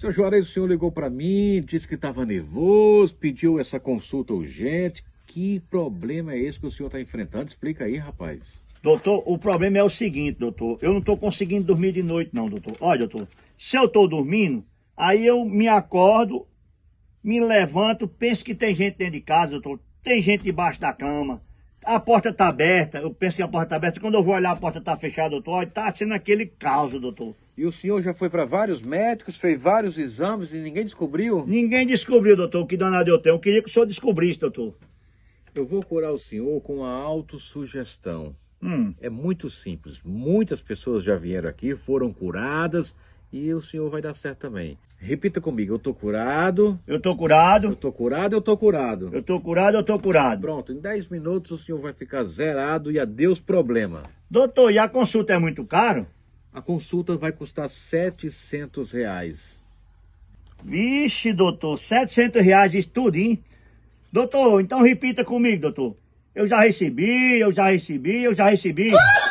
Seu Juarez, o senhor ligou para mim, disse que estava nervoso, pediu essa consulta urgente. Que problema é esse que o senhor está enfrentando? Explica aí, rapaz. Doutor, o problema é o seguinte, doutor. Eu não estou conseguindo dormir de noite, não, doutor. Olha, doutor, se eu estou dormindo, aí eu me acordo, me levanto, penso que tem gente dentro de casa, doutor. Tem gente debaixo da cama. A porta está aberta, eu penso que a porta está aberta. Quando eu vou olhar, a porta está fechada, doutor. Está sendo aquele caos, doutor. E o senhor já foi para vários médicos, fez vários exames e ninguém descobriu? Ninguém descobriu, doutor. Que danado eu tenho. Eu queria que o senhor descobrisse, doutor. Eu vou curar o senhor com a autossugestão. Hum. É muito simples. Muitas pessoas já vieram aqui, foram curadas e o senhor vai dar certo também. Repita comigo, eu tô curado. Eu tô curado. Eu tô curado, eu tô curado. Eu tô curado, eu tô curado. Pronto, em 10 minutos o senhor vai ficar zerado e adeus problema. Doutor, e a consulta é muito caro? A consulta vai custar 700 reais. Vixe, doutor, 700 reais isso tudo, hein? Doutor, então repita comigo, doutor. Eu já recebi, eu já recebi, eu já recebi. Ah!